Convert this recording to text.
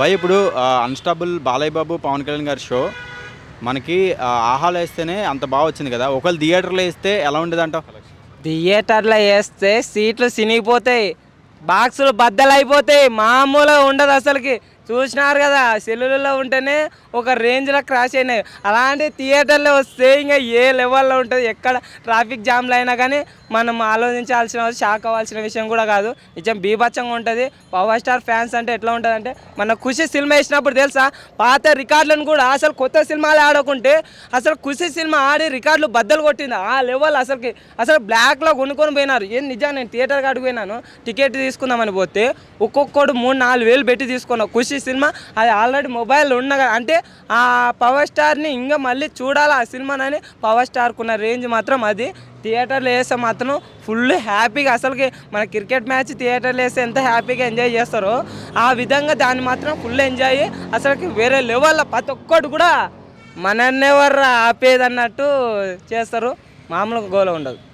భయ్ ఇప్పుడు అన్స్టాబుల్ బాలయ్య బాబు పవన్ కళ్యాణ్ గారి షో మనకి ఆహాలు వేస్తేనే అంత బాగా వచ్చింది కదా ఒకళ్ళు థియేటర్లో వేస్తే ఎలా ఉండేది అంటావు థియేటర్లో వేస్తే సీట్లు సినిగిపోతాయి బాక్సులు బద్దలు అయిపోతాయి మామూలుగా ఉండదు అసలుకి చూసినారు కదా సెల్లులలో ఉంటేనే ఒక రేంజ్లో క్రాష్ అయినాయి అలాంటి థియేటర్లో వస్తే ఇంకా ఏ లెవెల్లో ఉంటుంది ఎక్కడ ట్రాఫిక్ జామ్లు అయినా కానీ మనం ఆలోచించాల్సిన షాక్ అవ్వాల్సిన విషయం కూడా కాదు నిజం బీభత్సంగా ఉంటుంది పవర్ స్టార్ ఫ్యాన్స్ అంటే ఎట్లా ఉంటుంది అంటే మన ఖుషి సినిమా వేసినప్పుడు తెలుసా పాత రికార్డులను కూడా అసలు కొత్త సినిమాలు ఆడకుంటే అసలు ఖుషి సినిమా ఆడి రికార్డులు బద్దలు కొట్టింది ఆ లెవెల్ అసలుకి అసలు బ్లాక్లో కొనుక్కొని పోయినారు ఏం నిజం నేను థియేటర్కి అడిగిపోయినాను టికెట్ తీసుకుందామని పోతే ఒక్కొక్కడు మూడు నాలుగు వేలు పెట్టి తీసుకున్నాను ఖుషి మిర్చి సినిమా అది ఆల్రెడీ మొబైల్ ఉన్న అంటే ఆ పవర్ స్టార్ని ఇంకా మళ్ళీ చూడాలి ఆ సినిమానని పవర్ స్టార్కు ఉన్న రేంజ్ మాత్రం అది థియేటర్లో వేస్తే మాత్రం ఫుల్ హ్యాపీగా అసలుకి మన క్రికెట్ మ్యాచ్ థియేటర్లో వేస్తే ఎంత హ్యాపీగా ఎంజాయ్ చేస్తారో ఆ విధంగా దాన్ని మాత్రం ఫుల్ ఎంజాయ్ అసలుకి వేరే లెవెల్లో ప్రతి ఒక్కటి కూడా మనన్నెవరు ఆపేదన్నట్టు చేస్తారు మామూలుగా గోల ఉండదు